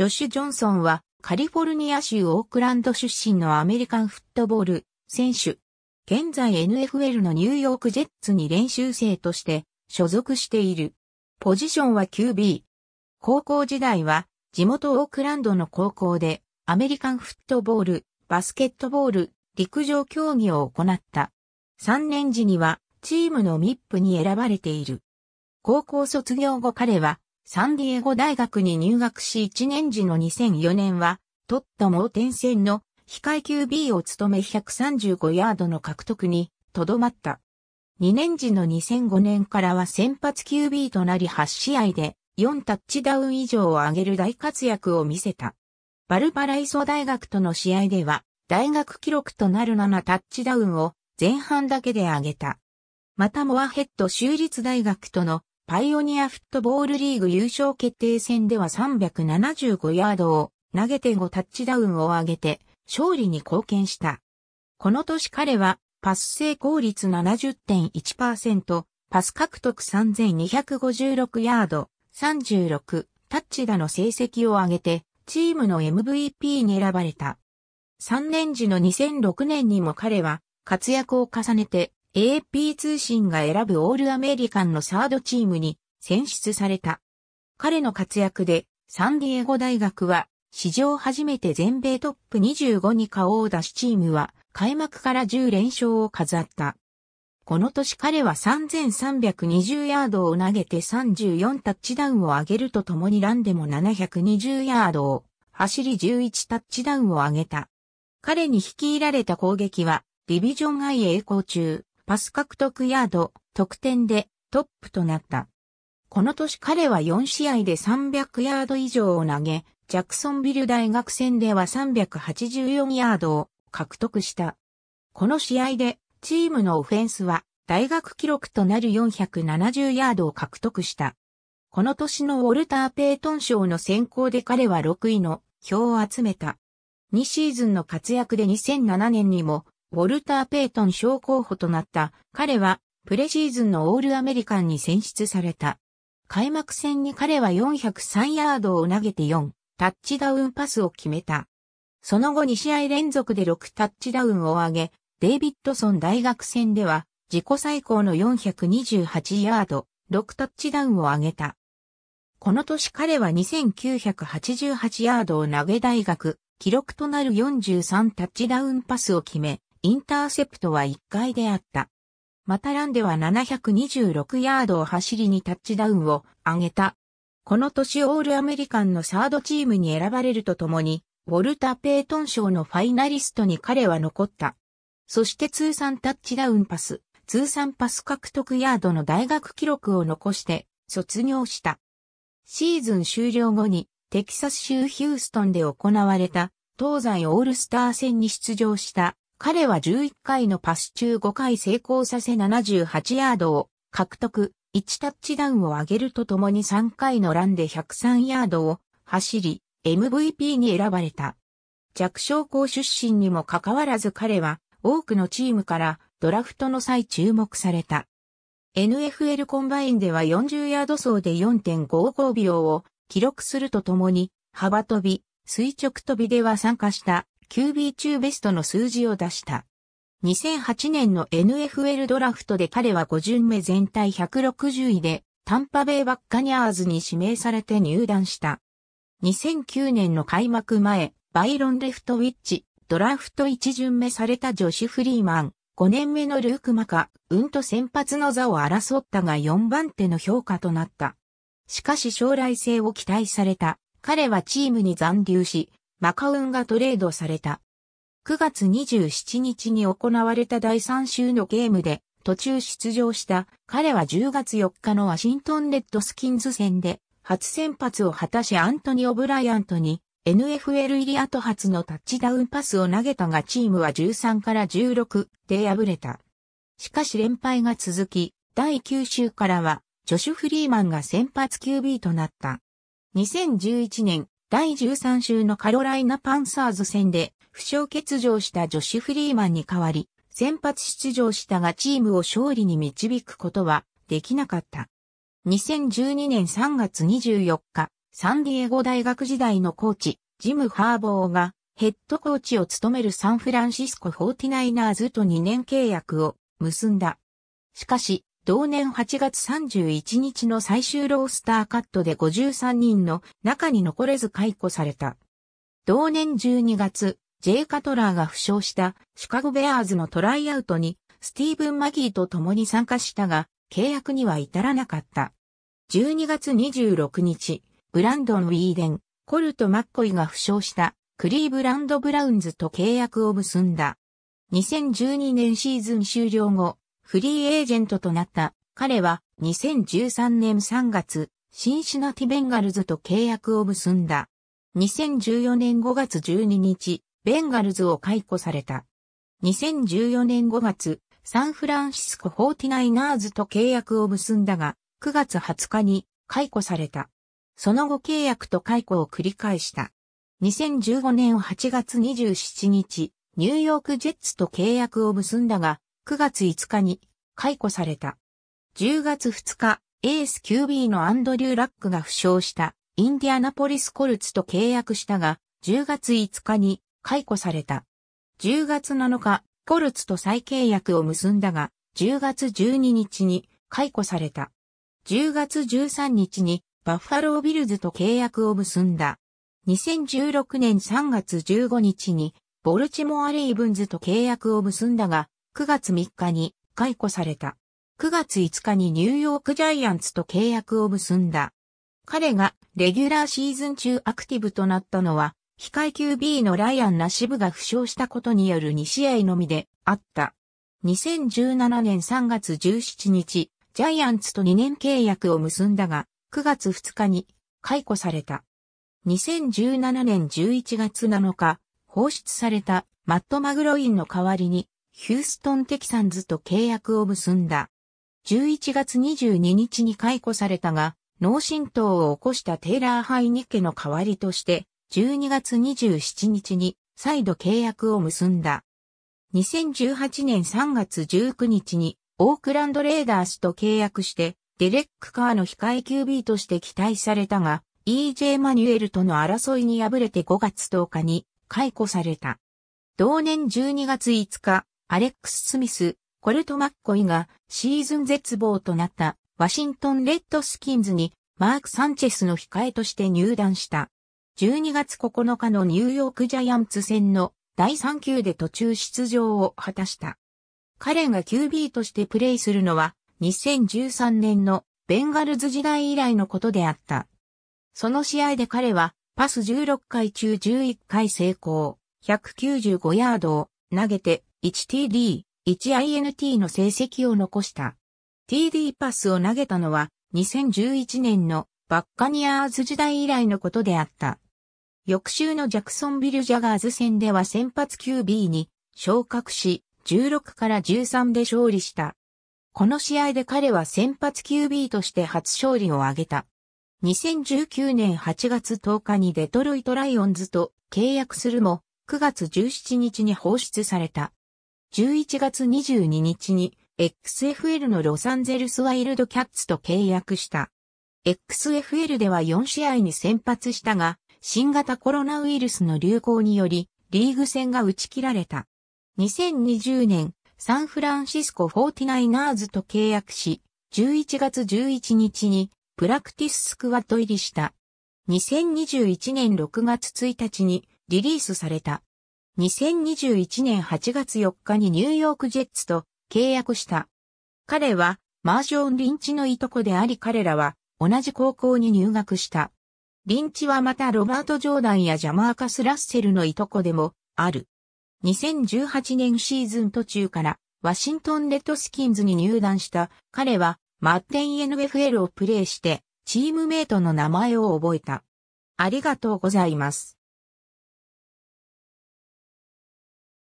ジョシュ・ジョンソンはカリフォルニア州オークランド出身のアメリカンフットボール選手。現在 NFL のニューヨークジェッツに練習生として所属している。ポジションは QB。高校時代は地元オークランドの高校でアメリカンフットボール、バスケットボール、陸上競技を行った。3年時にはチームの MIP に選ばれている。高校卒業後彼はサンディエゴ大学に入学し1年時の2004年は、トットモーテン戦の控え級 B を務め135ヤードの獲得にとどまった。2年時の2005年からは先発 QB となり8試合で4タッチダウン以上を上げる大活躍を見せた。バルパライソ大学との試合では大学記録となる7タッチダウンを前半だけで上げた。またモアヘッド州立大学とのパイオニアフットボールリーグ優勝決定戦では375ヤードを投げて5タッチダウンを上げて勝利に貢献した。この年彼はパス成功率70.1%、パス獲得3256ヤード、36タッチ打の成績を上げてチームの MVP に選ばれた。3年時の2006年にも彼は活躍を重ねて AP 通信が選ぶオールアメリカンのサードチームに選出された。彼の活躍でサンディエゴ大学は史上初めて全米トップ25に顔を出しチームは開幕から10連勝を飾った。この年彼は3320ヤードを投げて34タッチダウンを上げるとともにランでも720ヤードを走り11タッチダウンを上げた。彼に率いられた攻撃はディビジョン外栄光中パス獲得ヤード、得点でトップとなった。この年彼は4試合で300ヤード以上を投げ、ジャクソンビル大学戦では384ヤードを獲得した。この試合でチームのオフェンスは大学記録となる470ヤードを獲得した。この年のウォルター・ペイトン賞の選考で彼は6位の票を集めた。2シーズンの活躍で2007年にもウォルター・ペイトン賞候補となった。彼は、プレシーズンのオールアメリカンに選出された。開幕戦に彼は403ヤードを投げて4、タッチダウンパスを決めた。その後2試合連続で6タッチダウンを上げ、デイビッドソン大学戦では、自己最高の428ヤード、6タッチダウンを上げた。この年彼は2988ヤードを投げ大学、記録となる43タッチダウンパスを決め、インターセプトは1回であった。またランでは726ヤードを走りにタッチダウンを上げた。この年オールアメリカンのサードチームに選ばれるとともに、ウォルタ・ペイトン賞のファイナリストに彼は残った。そして通算タッチダウンパス、通算パス獲得ヤードの大学記録を残して卒業した。シーズン終了後にテキサス州ヒューストンで行われた東西オールスター戦に出場した彼は11回のパス中5回成功させ78ヤードを獲得、1タッチダウンを上げるとともに3回のランで103ヤードを走り、MVP に選ばれた。弱小校出身にもかかわらず彼は多くのチームからドラフトの際注目された。NFL コンバインでは40ヤード走で4.55秒を記録するとともに、幅跳び、垂直跳びでは参加した QB 中ベストの数字を出した。2008年の NFL ドラフトで彼は5巡目全体160位で、タンパベイバッカニャーズに指名されて入団した。2009年の開幕前、バイロン・レフトウィッチ、ドラフト1巡目されたジョシュ・フリーマン、5年目のルーク・マカ、うんと先発の座を争ったが4番手の評価となった。しかし将来性を期待された。彼はチームに残留し、マカウンがトレードされた。9月27日に行われた第3週のゲームで途中出場した彼は10月4日のワシントンレッドスキンズ戦で初先発を果たしアントニオ・ブライアントに NFL 入り後初のタッチダウンパスを投げたがチームは13から16で敗れた。しかし連敗が続き、第9週からはジョシュ・フリーマンが先発 QB となった。2011年第13週のカロライナパンサーズ戦で、負傷欠場したジョシュ・フリーマンに代わり、先発出場したがチームを勝利に導くことはできなかった。2012年3月24日、サンディエゴ大学時代のコーチ、ジム・ハーボーがヘッドコーチを務めるサンフランシスコフォーティナイナーズと2年契約を結んだ。しかし、同年8月31日の最終ロースターカットで53人の中に残れず解雇された。同年12月、J. カトラーが負傷したシカゴベアーズのトライアウトにスティーブン・マギーと共に参加したが、契約には至らなかった。12月26日、ブランドン・ウィーデン、コルト・マッコイが負傷したクリーブランド・ブラウンズと契約を結んだ。2012年シーズン終了後、フリーエージェントとなった彼は2013年3月、シンシナティベンガルズと契約を結んだ。2014年5月12日、ベンガルズを解雇された。2014年5月、サンフランシスコ49ーズと契約を結んだが、9月20日に解雇された。その後契約と解雇を繰り返した。2015年8月27日、ニューヨークジェッツと契約を結んだが、9月5日に解雇された。10月2日、エース QB のアンドリュー・ラックが負傷したインディアナポリス・コルツと契約したが、10月5日に解雇された。10月7日、コルツと再契約を結んだが、10月12日に解雇された。10月13日にバッファロービルズと契約を結んだ。2016年3月15日にボルチモアレイブンズと契約を結んだが、9月3日に解雇された。9月5日にニューヨークジャイアンツと契約を結んだ。彼がレギュラーシーズン中アクティブとなったのは、非階級 B のライアン・ナシブが負傷したことによる2試合のみであった。2017年3月17日、ジャイアンツと2年契約を結んだが、9月2日に解雇された。2017年11月7日、放出されたマットマグロインの代わりにヒューストン・テキサンズと契約を結んだ。11月22日に解雇されたが、脳震盪を起こしたテイラー・ハイニッケの代わりとして、12月27日に再度契約を結んだ。2018年3月19日にオークランドレーダースと契約して、デレック・カーの控え QB として期待されたが、EJ マニュエルとの争いに敗れて5月10日に解雇された。同年12月5日、アレックス・スミス、コルト・マッコイがシーズン絶望となったワシントン・レッドスキンズにマーク・サンチェスの控えとして入団した。12月9日のニューヨークジャイアンツ戦の第3球で途中出場を果たした。彼が QB としてプレイするのは2013年のベンガルズ時代以来のことであった。その試合で彼はパス16回中11回成功、195ヤードを投げて 1TD、1INT の成績を残した。TD パスを投げたのは2011年のバッカニアーズ時代以来のことであった。翌週のジャクソンビル・ジャガーズ戦では先発 QB に昇格し、16から13で勝利した。この試合で彼は先発 QB として初勝利を挙げた。2019年8月10日にデトロイト・ライオンズと契約するも、9月17日に放出された。11月22日に XFL のロサンゼルスワイルドキャッツと契約した。XFL では4試合に先発したが、新型コロナウイルスの流行により、リーグ戦が打ち切られた。2020年、サンフランシスコ 49ers と契約し、11月11日にプラクティススクワット入りした。2021年6月1日にリリースされた。2021年8月4日にニューヨークジェッツと契約した。彼はマーション・リンチのいとこであり彼らは同じ高校に入学した。リンチはまたロバート・ジョーダンやジャマーカス・ラッセルのいとこでもある。2018年シーズン途中からワシントン・レッドスキンズに入団した彼はマッテン NFL をプレーしてチームメイトの名前を覚えた。ありがとうございます。